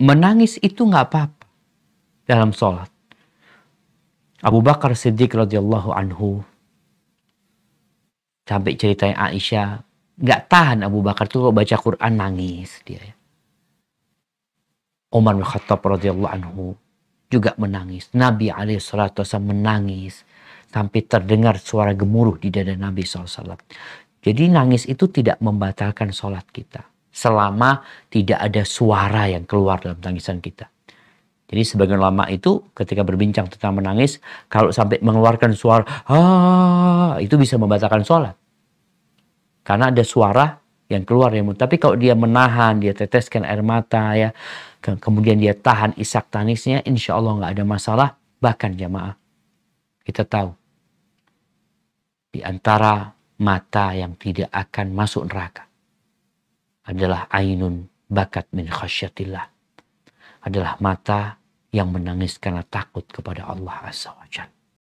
menangis itu nggak apa-apa dalam sholat. Abu Bakar Siddiq radhiyallahu anhu sampai ceritanya Aisyah nggak tahan Abu Bakar tuh kalau baca Quran nangis dia. Ya. Umar bin Khattab radhiyallahu anhu juga menangis. Nabi alaihissalatu menangis sampai terdengar suara gemuruh di dada Nabi SAW. Jadi nangis itu tidak membatalkan sholat kita selama tidak ada suara yang keluar dalam tangisan kita. Jadi sebagian lama itu ketika berbincang tentang menangis, kalau sampai mengeluarkan suara, ah, itu bisa membatalkan sholat. Karena ada suara yang keluar dari Tapi kalau dia menahan, dia teteskan air mata ya, kemudian dia tahan isak tangisnya, insya Allah nggak ada masalah. Bahkan jamaah, kita tahu di antara mata yang tidak akan masuk neraka adalah ainun bakat min khasyatillah. Adalah mata yang menangis karena takut kepada Allah Azza wa Jalla.